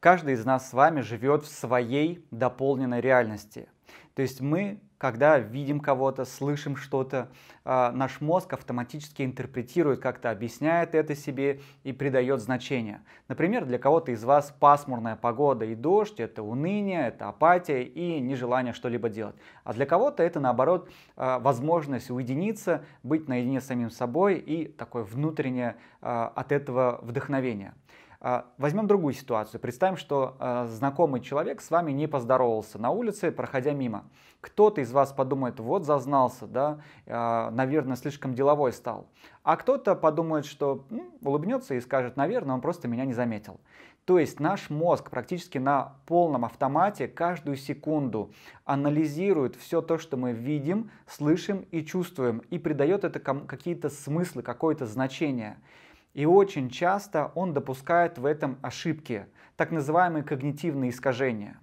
Каждый из нас с вами живет в своей дополненной реальности. То есть мы, когда видим кого-то, слышим что-то, а, наш мозг автоматически интерпретирует, как-то объясняет это себе и придает значение. Например, для кого-то из вас пасмурная погода и дождь – это уныние, это апатия и нежелание что-либо делать. А для кого-то это, наоборот, а, возможность уединиться, быть наедине с самим собой и такое внутреннее а, от этого вдохновение – а, возьмем другую ситуацию. Представим, что а, знакомый человек с вами не поздоровался на улице, проходя мимо. Кто-то из вас подумает, вот зазнался, да, а, наверное, слишком деловой стал. А кто-то подумает, что ну, улыбнется и скажет, наверное, он просто меня не заметил. То есть наш мозг практически на полном автомате каждую секунду анализирует все то, что мы видим, слышим и чувствуем, и придает это какие-то смыслы, какое-то значение. И очень часто он допускает в этом ошибки, так называемые когнитивные искажения.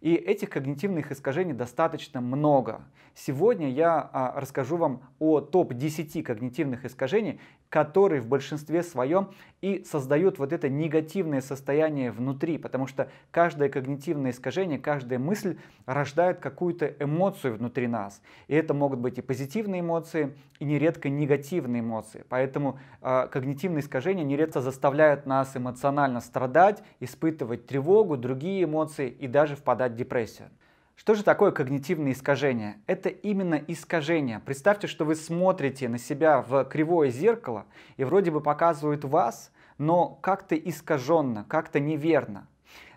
И этих когнитивных искажений достаточно много. Сегодня я а, расскажу вам о топ-10 когнитивных искажений, которые в большинстве своем и создают вот это негативное состояние внутри, потому что каждое когнитивное искажение, каждая мысль рождает какую-то эмоцию внутри нас. И это могут быть и позитивные эмоции, и нередко негативные эмоции. Поэтому э, когнитивные искажения нередко заставляют нас эмоционально страдать, испытывать тревогу, другие эмоции и даже впадать в депрессию. Что же такое когнитивное искажение? Это именно искажение. Представьте, что вы смотрите на себя в кривое зеркало и вроде бы показывают вас, но как-то искаженно, как-то неверно.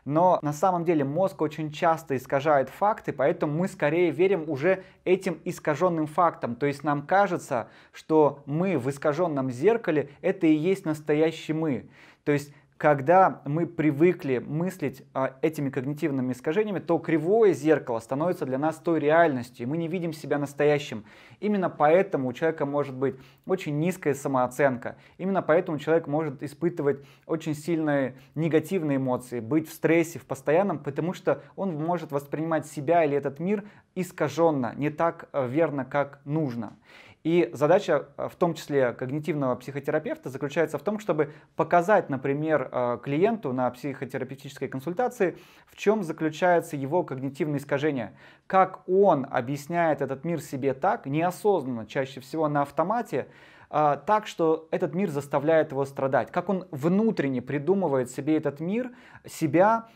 Но на самом деле мозг очень часто искажает факты, поэтому мы скорее верим уже этим искаженным фактам. То есть нам кажется, что мы в искаженном зеркале это и есть настоящий мы. То есть когда мы привыкли мыслить а, этими когнитивными искажениями, то кривое зеркало становится для нас той реальностью, и мы не видим себя настоящим. Именно поэтому у человека может быть очень низкая самооценка, именно поэтому человек может испытывать очень сильные негативные эмоции, быть в стрессе, в постоянном, потому что он может воспринимать себя или этот мир искаженно, не так э, верно, как нужно. И задача э, в том числе когнитивного психотерапевта заключается в том, чтобы показать, например, э, клиенту на психотерапевтической консультации, в чем заключается его когнитивное искажение, как он объясняет этот мир себе так, неосознанно, чаще всего на автомате, э, так, что этот мир заставляет его страдать, как он внутренне придумывает себе этот мир, себя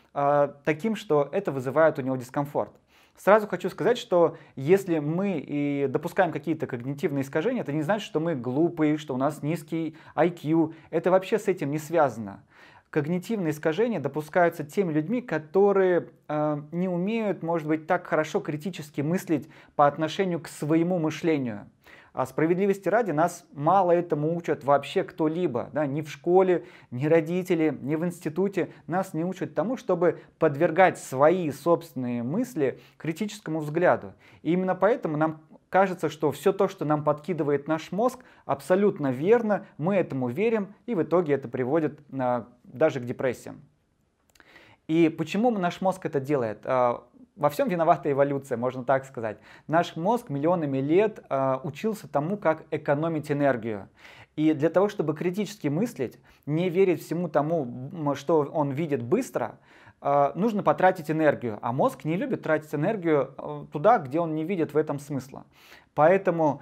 таким, что это вызывает у него дискомфорт. Сразу хочу сказать, что если мы и допускаем какие-то когнитивные искажения, это не значит, что мы глупые, что у нас низкий IQ. Это вообще с этим не связано. Когнитивные искажения допускаются теми людьми, которые э, не умеют, может быть, так хорошо критически мыслить по отношению к своему мышлению. А справедливости ради нас мало этому учат вообще кто-либо. Да? Ни в школе, ни родители, ни в институте нас не учат тому, чтобы подвергать свои собственные мысли критическому взгляду. И именно поэтому нам кажется, что все то, что нам подкидывает наш мозг, абсолютно верно, мы этому верим, и в итоге это приводит даже к депрессиям. И почему наш мозг это делает? А, во всем виновата эволюция, можно так сказать. Наш мозг миллионами лет а, учился тому, как экономить энергию. И для того, чтобы критически мыслить, не верить всему тому, что он видит быстро, а, нужно потратить энергию. А мозг не любит тратить энергию туда, где он не видит в этом смысла. Поэтому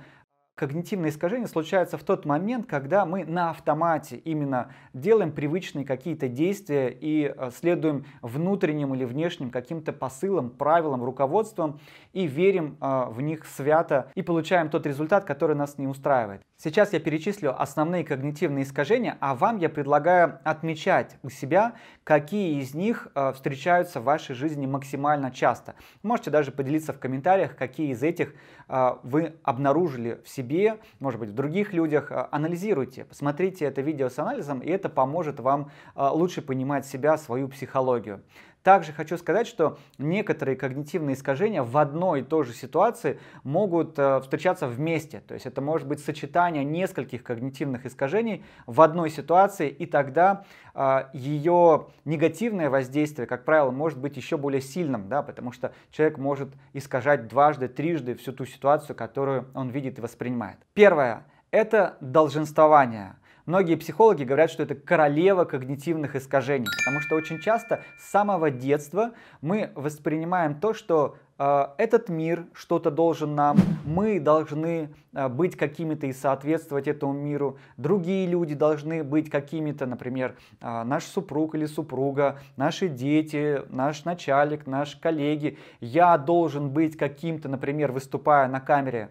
когнитивные искажения случаются в тот момент, когда мы на автомате именно делаем привычные какие-то действия и э, следуем внутренним или внешним каким-то посылам, правилам, руководствам и верим э, в них свято и получаем тот результат, который нас не устраивает. Сейчас я перечислю основные когнитивные искажения, а вам я предлагаю отмечать у себя, какие из них э, встречаются в вашей жизни максимально часто. Можете даже поделиться в комментариях, какие из этих вы обнаружили в себе себе, может быть, в других людях, а, анализируйте, посмотрите это видео с анализом, и это поможет вам а, лучше понимать себя, свою психологию. Также хочу сказать, что некоторые когнитивные искажения в одной и той же ситуации могут э, встречаться вместе. То есть это может быть сочетание нескольких когнитивных искажений в одной ситуации, и тогда э, ее негативное воздействие, как правило, может быть еще более сильным, да, потому что человек может искажать дважды, трижды всю ту ситуацию, которую он видит и воспринимает. Первое – это долженствование – Многие психологи говорят, что это королева когнитивных искажений, потому что очень часто с самого детства мы воспринимаем то, что э, этот мир что-то должен нам, мы должны э, быть какими-то и соответствовать этому миру, другие люди должны быть какими-то, например, э, наш супруг или супруга, наши дети, наш начальник, наши коллеги, я должен быть каким-то, например, выступая на камере.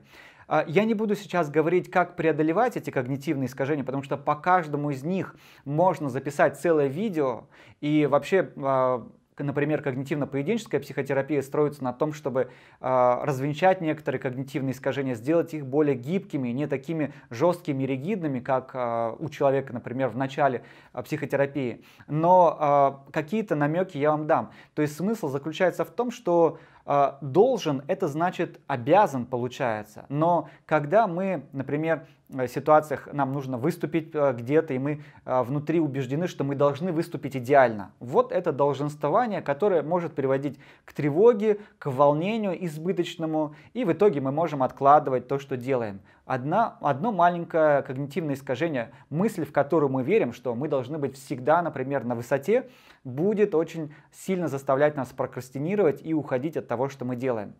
А, я не буду сейчас говорить, как преодолевать эти когнитивные искажения, потому что по каждому из них можно записать целое видео и вообще а, например, когнитивно-поведенческая психотерапия строится на том, чтобы э, развенчать некоторые когнитивные искажения, сделать их более гибкими, не такими жесткими и ригидными, как э, у человека, например, в начале э, психотерапии. Но э, какие-то намеки я вам дам. То есть смысл заключается в том, что э, должен это значит обязан получается. Но когда мы, например, Э, ситуациях нам нужно выступить э, где-то, и мы э, внутри убеждены, что мы должны выступить идеально. Вот это долженствование, которое может приводить к тревоге, к волнению избыточному, и в итоге мы можем откладывать то, что делаем. Одна, одно маленькое когнитивное искажение мысли, в которую мы верим, что мы должны быть всегда, например, на высоте, будет очень сильно заставлять нас прокрастинировать и уходить от того, что мы делаем.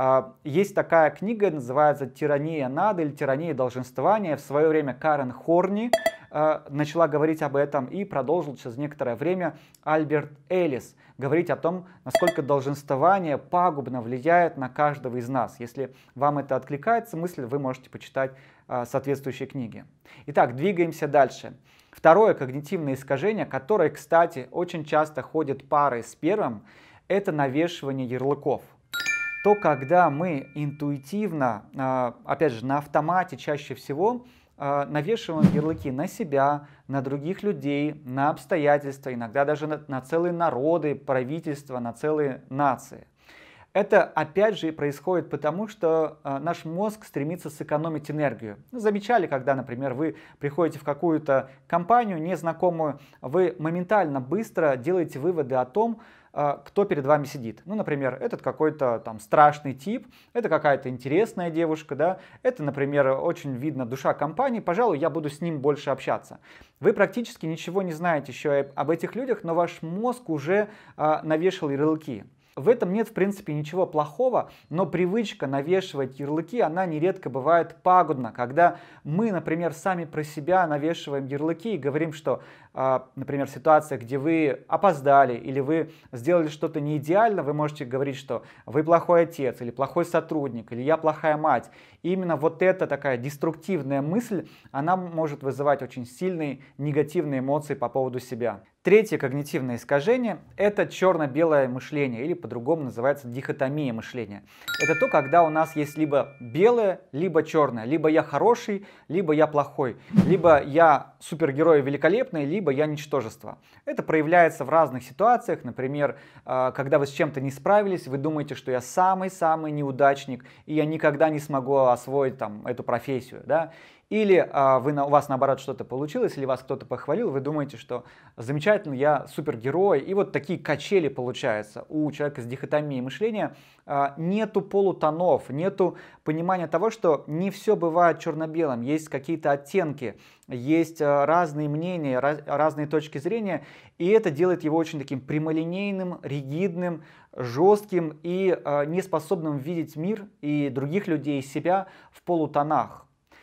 А, есть такая книга, называется «Тирания надо» или «Тирания долженствования». В свое время Карен Хорни а, начала говорить об этом и продолжил через некоторое время Альберт Эллис говорить о том, насколько долженствование пагубно влияет на каждого из нас. Если вам это откликается мысль, вы можете почитать а, соответствующие книги. Итак, двигаемся дальше. Второе когнитивное искажение, которое, кстати, очень часто ходит парой с первым, это навешивание ярлыков – то когда мы интуитивно, а, опять же, на автомате чаще всего а, навешиваем ярлыки на себя, на других людей, на обстоятельства, иногда даже на, целые народы, правительства, на целые нации. Это опять же происходит потому, что а, наш мозг стремится сэкономить энергию. Ну, замечали, когда, например, вы приходите в какую-то компанию незнакомую, вы моментально быстро делаете выводы о том, а, кто перед вами сидит. Ну, например, этот какой-то там страшный тип, это какая-то интересная девушка, да, это, например, очень видно душа компании, пожалуй, я буду с ним больше общаться. Вы практически ничего не знаете еще об этих людях, но ваш мозг уже а, навешал ярлыки. В этом нет, в принципе, ничего плохого, но привычка навешивать ярлыки, она нередко бывает пагубна, когда мы, например, сами про себя навешиваем ярлыки и говорим, что а, например, ситуация, где вы опоздали или вы сделали что-то не идеально, вы можете говорить, что вы плохой отец или плохой сотрудник или я плохая мать. И именно вот эта такая деструктивная мысль, она может вызывать очень сильные негативные эмоции по поводу себя. Третье когнитивное искажение – это черно-белое мышление, или по-другому называется дихотомия мышления. Это то, когда у нас есть либо белое, либо черное, либо я хороший, либо я плохой, либо я супергерой великолепный, либо либо я ничтожество. Это проявляется в разных ситуациях, например, а, когда вы с чем-то не справились, вы думаете, что я самый-самый неудачник, и я никогда не смогу освоить там, эту профессию. Да? Или а, вы, у вас наоборот что-то получилось, или вас кто-то похвалил, вы думаете, что замечательно, я супергерой. И вот такие качели получаются у человека с дихотомией мышления. А, нету полутонов, нету понимания того, что не все бывает черно-белым, есть какие-то оттенки есть а, разные мнения, раз, разные точки зрения, и это делает его очень таким прямолинейным, ригидным, жестким и э, неспособным видеть мир и других людей, себя в полутонах. Э,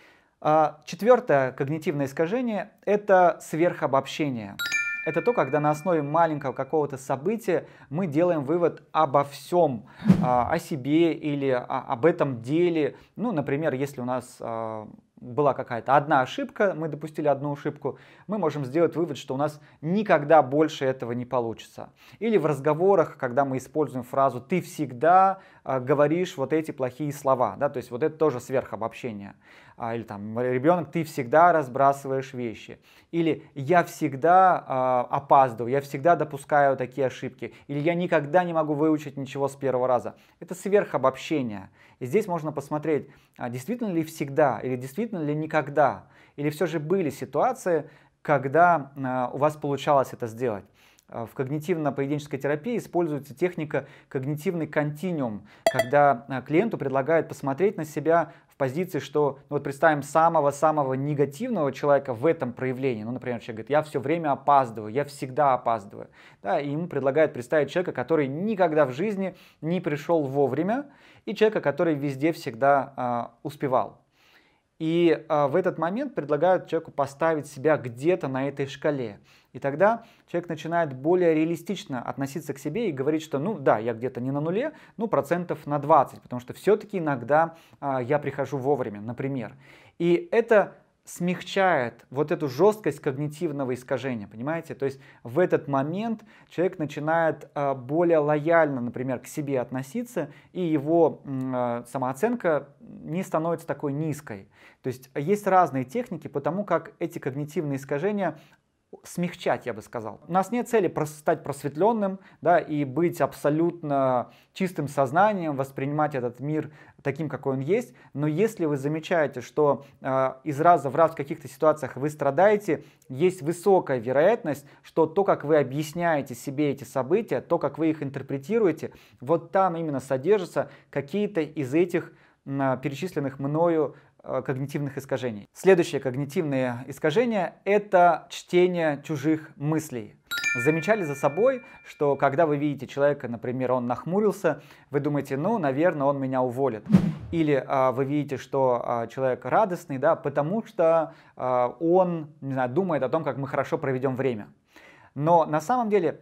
а, четвертое когнитивное искажение – это сверхобобщение. Это то, когда на основе маленького какого-то события мы делаем вывод обо всем, э, о себе или о, об этом деле. Ну, например, если у нас э, была какая-то одна ошибка, мы допустили одну ошибку, мы можем сделать вывод, что у нас никогда больше этого не получится. Или в разговорах, когда мы используем фразу «ты всегда а, говоришь вот эти плохие слова», да, то есть вот это тоже сверхобобщение. А, или там ребенок, ты всегда разбрасываешь вещи, или я всегда а, опаздываю, я всегда допускаю такие ошибки, или я никогда не могу выучить ничего с первого раза. Это сверхобобщение. И здесь можно посмотреть, а, действительно ли всегда, или действительно ли никогда, или все же были ситуации, когда а, у вас получалось это сделать. А, в когнитивно-поведенческой терапии используется техника когнитивный континуум, когда клиенту предлагают посмотреть на себя позиции, что, ну вот представим самого-самого негативного человека в этом проявлении, ну, например, человек говорит, я все время опаздываю, я всегда опаздываю, да, и ему предлагают представить человека, который никогда в жизни не пришел вовремя, и человека, который везде всегда э, успевал. И а, в этот момент предлагают человеку поставить себя где-то на этой шкале. И тогда человек начинает более реалистично относиться к себе и говорить, что ну да, я где-то не на нуле, ну процентов на 20, потому что все-таки иногда а, я прихожу вовремя, например. И это смягчает вот эту жесткость когнитивного искажения, понимаете? То есть в этот момент человек начинает э, более лояльно, например, к себе относиться, и его э, самооценка не становится такой низкой. То есть э, есть разные техники по тому, как эти когнитивные искажения смягчать, я бы сказал. У нас нет цели стать просветленным да, и быть абсолютно чистым сознанием, воспринимать этот мир таким, какой он есть. Но если вы замечаете, что э, из раза в раз в каких-то ситуациях вы страдаете, есть высокая вероятность, что то, как вы объясняете себе эти события, то, как вы их интерпретируете, вот там именно содержатся какие-то из этих э, перечисленных мною Э, когнитивных искажений. Следующее когнитивное искажение – это чтение чужих мыслей. Замечали за собой, что когда вы видите человека, например, он нахмурился, вы думаете, ну, наверное, он меня уволит. Или а, вы видите, что а, человек радостный, да, потому что а, он, не знаю, думает о том, как мы хорошо проведем время. Но на самом деле,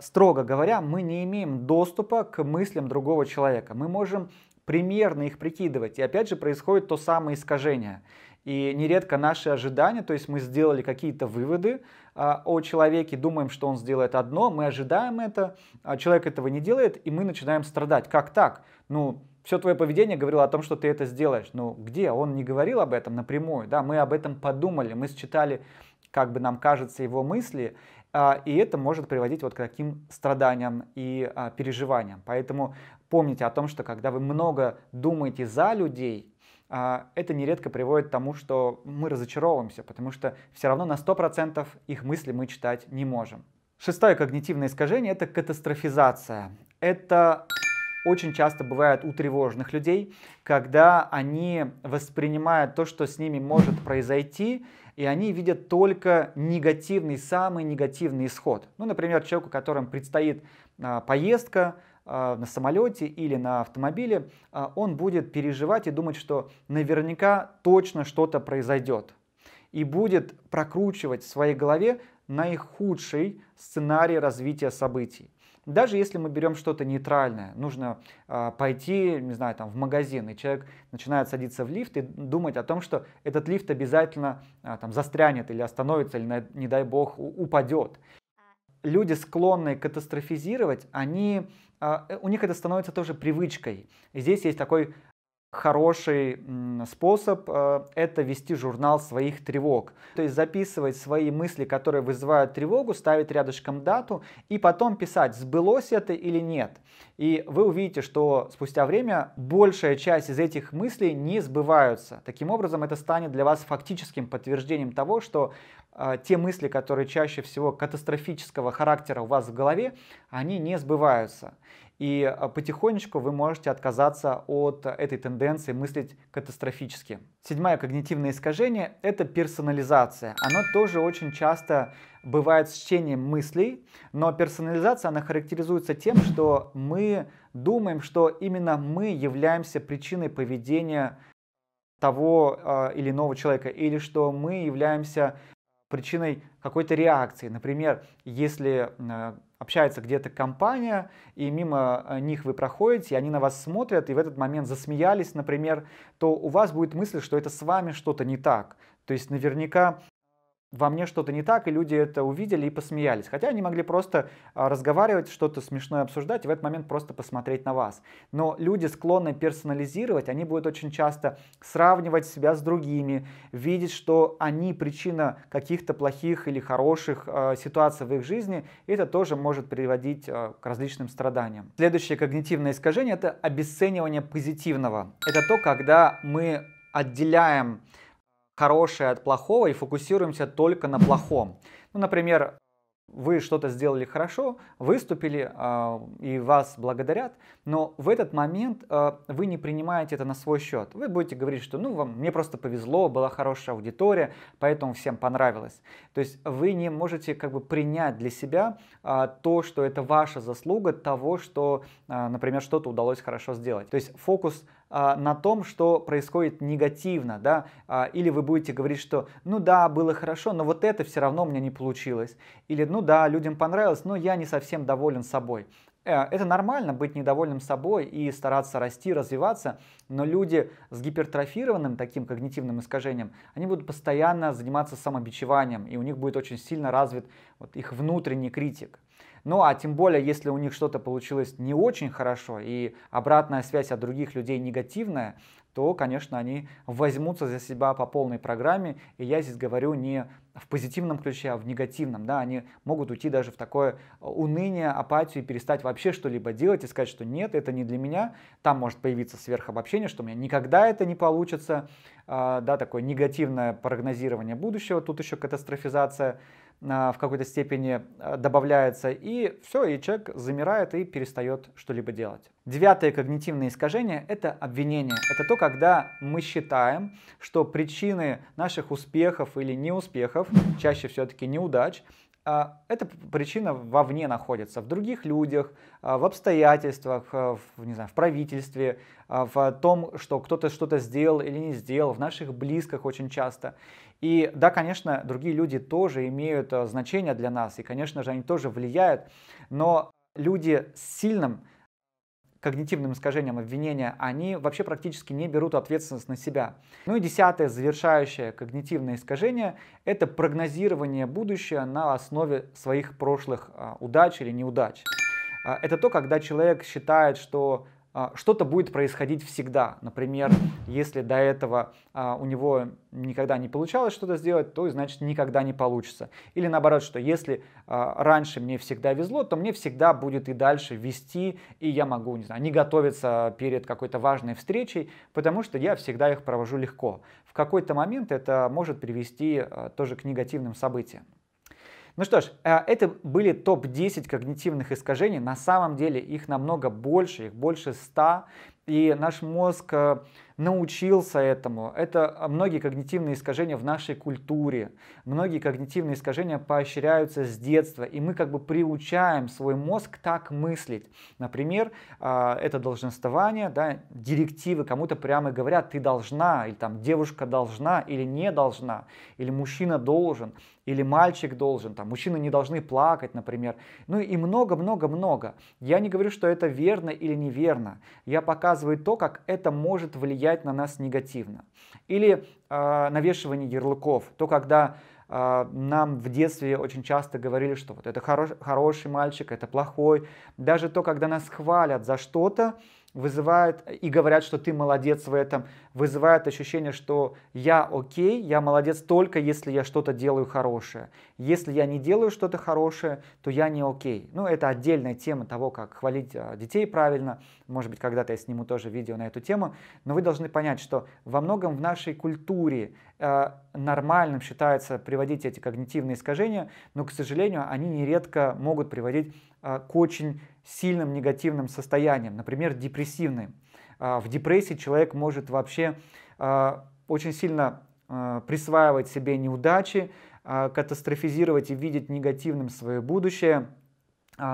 строго говоря, мы не имеем доступа к мыслям другого человека. Мы можем примерно их прикидывать. И опять же происходит то самое искажение. И нередко наши ожидания, то есть мы сделали какие-то выводы а, о человеке, думаем, что он сделает одно, мы ожидаем это, а человек этого не делает, и мы начинаем страдать. Как так? Ну, все твое поведение говорило о том, что ты это сделаешь. Ну, где? Он не говорил об этом напрямую, да, мы об этом подумали, мы считали, как бы нам кажется, его мысли, а, и это может приводить вот к таким страданиям и а, переживаниям. Поэтому помните о том, что когда вы много думаете за людей, а, это нередко приводит к тому, что мы разочаровываемся, потому что все равно на 100% их мысли мы читать не можем. Шестое когнитивное искажение – это катастрофизация. Это очень часто бывает у тревожных людей, когда они воспринимают то, что с ними может произойти, и они видят только негативный, самый негативный исход. Ну, например, человеку, которому предстоит а, поездка, а, на самолете или на автомобиле, а, он будет переживать и думать, что наверняка точно что-то произойдет. И будет прокручивать в своей голове наихудший сценарий развития событий. Даже если мы берем что-то нейтральное, нужно э, пойти, не знаю, там в магазин, и человек начинает садиться в лифт и думать о том, что этот лифт обязательно э, там застрянет или остановится, или, не дай бог, упадет люди склонны катастрофизировать, они, а, э, у них это становится тоже привычкой. здесь есть такой хороший способ а, – это вести журнал своих тревог. То есть записывать свои мысли, которые вызывают тревогу, ставить рядышком дату и потом писать, сбылось это или нет. И вы увидите, что спустя время большая часть из этих мыслей не сбываются. Таким образом, это станет для вас фактическим подтверждением того, что а, те мысли, которые чаще всего катастрофического характера у вас в голове, они не сбываются. И а, потихонечку вы можете отказаться от этой тенденции мыслить катастрофически. Седьмое когнитивное искажение – это персонализация. Оно тоже очень часто бывает с чтением мыслей, но персонализация, она характеризуется тем, что мы думаем, что именно мы являемся причиной поведения того э, или иного человека, или что мы являемся причиной какой-то реакции. Например, если э, общается где-то компания, и мимо э, них вы проходите, и они на вас смотрят, и в этот момент засмеялись, например, то у вас будет мысль, что это с вами что-то не так. То есть наверняка во мне что-то не так, и люди это увидели и посмеялись. Хотя они могли просто а, разговаривать, что-то смешное обсуждать, и в этот момент просто посмотреть на вас. Но люди склонны персонализировать, они будут очень часто сравнивать себя с другими, видеть, что они причина каких-то плохих или хороших э, ситуаций в их жизни, и это тоже может приводить э, к различным страданиям. Следующее когнитивное искажение – это обесценивание позитивного. Это то, когда мы отделяем хорошее от плохого и фокусируемся только на плохом. Ну, например, вы что-то сделали хорошо, выступили а, и вас благодарят, но в этот момент а, вы не принимаете это на свой счет. Вы будете говорить, что ну вам мне просто повезло, была хорошая аудитория, поэтому всем понравилось. То есть вы не можете как бы принять для себя а, то, что это ваша заслуга того, что, например, что-то удалось хорошо сделать. То есть фокус а, на том, что происходит негативно, да, а, или вы будете говорить, что ну да, было хорошо, но вот это все равно у меня не получилось, или ну да, людям понравилось, но я не совсем доволен собой. Э, это нормально быть недовольным собой и стараться расти, развиваться, но люди с гипертрофированным таким когнитивным искажением, они будут постоянно заниматься самобичеванием, и у них будет очень сильно развит вот их внутренний критик. Ну а тем более, если у них что-то получилось не очень хорошо, и обратная связь от других людей негативная, то, конечно, они возьмутся за себя по полной программе. И я здесь говорю не в позитивном ключе, а в негативном. Да? Они могут уйти даже в такое э, уныние, апатию и перестать вообще что-либо делать и сказать, что нет, это не для меня. Там может появиться сверхобобщение, что у меня никогда это не получится. А, да, такое негативное прогнозирование будущего, тут еще катастрофизация а, в какой-то степени а, добавляется, и все, и человек замирает и перестает что-либо делать. Девятое когнитивное искажение – это обвинение. Это то, когда мы считаем, что причины наших успехов или неуспехов, чаще все-таки неудач, а, эта причина вовне находится, в других людях, в обстоятельствах, в, не знаю, в правительстве, в том, что кто-то что-то сделал или не сделал, в наших близких очень часто. И да, конечно, другие люди тоже имеют э, значение для нас, и, конечно же, они тоже влияют, но люди с сильным когнитивным искажением обвинения, они вообще практически не берут ответственность на себя. Ну и десятое, завершающее когнитивное искажение, это прогнозирование будущего на основе своих прошлых э, удач или неудач. Э, это то, когда человек считает, что а, что-то будет происходить всегда. Например, если до этого а, у него никогда не получалось что-то сделать, то значит никогда не получится. Или наоборот, что если а, раньше мне всегда везло, то мне всегда будет и дальше вести, и я могу, не знаю, не готовиться перед какой-то важной встречей, потому что я всегда их провожу легко. В какой-то момент это может привести а, тоже к негативным событиям. Ну что ж, э, это были топ-10 когнитивных искажений. На самом деле их намного больше, их больше 100. И наш мозг э, научился этому. Это многие когнитивные искажения в нашей культуре. Многие когнитивные искажения поощряются с детства. И мы как бы приучаем свой мозг так мыслить. Например, э, это долженствование, да, директивы кому-то прямо говорят, ты должна, или там девушка должна, или не должна, или мужчина должен или мальчик должен, там, мужчины не должны плакать, например, ну и много-много-много. Я не говорю, что это верно или неверно, я показываю то, как это может влиять на нас негативно. Или э, навешивание ярлыков, то, когда а, нам в детстве очень часто говорили, что вот это хорош, хороший мальчик, это плохой. Даже то, когда нас хвалят за что-то, вызывают и говорят, что ты молодец в этом, вызывает ощущение, что я окей, я молодец только если я что-то делаю хорошее. Если я не делаю что-то хорошее, то я не окей. Ну, это отдельная тема того, как хвалить а, детей правильно. Может быть, когда-то я сниму тоже видео на эту тему. Но вы должны понять, что во многом в нашей культуре э, нормальным считается приводить эти когнитивные искажения, но, к сожалению, они нередко могут приводить э, к очень сильным негативным состоянием, например, депрессивным. А, в депрессии человек может вообще а, очень сильно а, присваивать себе неудачи, катастрофизировать и видеть негативным свое будущее,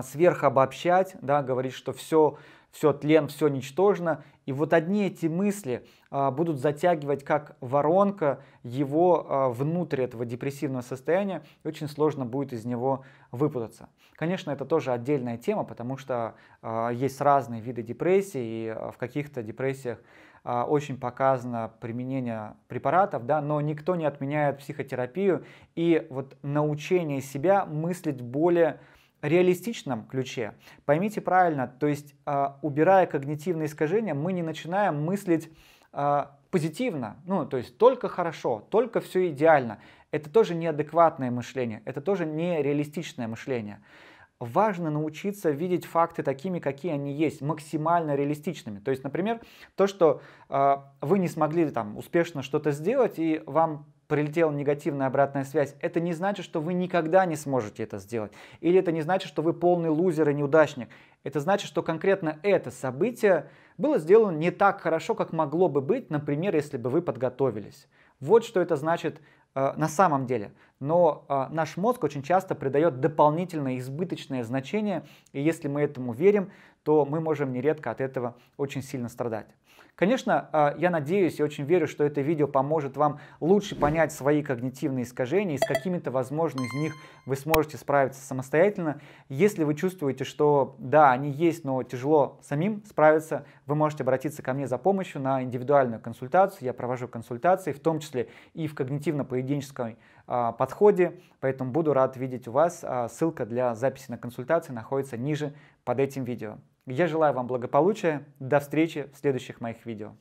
сверхобобщать, да, говорить, что все, все тлен, все ничтожно. И вот одни эти мысли будут затягивать как воронка его внутрь этого депрессивного состояния, и очень сложно будет из него выпутаться. Конечно, это тоже отдельная тема, потому что э, есть разные виды депрессии, и а, в каких-то депрессиях э, очень показано применение препаратов, да, но никто не отменяет психотерапию и вот научение себя мыслить более реалистичном ключе. Поймите правильно, то есть э, убирая когнитивные искажения, мы не начинаем мыслить позитивно, ну, то есть только хорошо, только все идеально. Это тоже неадекватное мышление, это тоже нереалистичное мышление. Важно научиться видеть факты такими, какие они есть, максимально реалистичными. То есть, например, то, что э, вы не смогли там успешно что-то сделать и вам прилетела негативная обратная связь, это не значит, что вы никогда не сможете это сделать. Или это не значит, что вы полный лузер и неудачник. Это значит, что конкретно это событие было сделано не так хорошо, как могло бы быть, например, если бы вы подготовились. Вот что это значит э, на самом деле но э, наш мозг очень часто придает дополнительное избыточное значение, и если мы этому верим, то мы можем нередко от этого очень сильно страдать. Конечно, а, я надеюсь и очень верю, что это видео поможет вам лучше понять свои когнитивные искажения, и с какими-то, возможно, из них вы сможете справиться самостоятельно. Если вы чувствуете, что да, они есть, но тяжело самим справиться, вы можете обратиться ко мне за помощью на индивидуальную консультацию. Я провожу консультации, в том числе и в когнитивно-поведенческой а, подходе, поэтому буду рад видеть у вас. А, ссылка для записи на консультации находится ниже под этим видео. Я желаю вам благополучия, до встречи в следующих моих видео.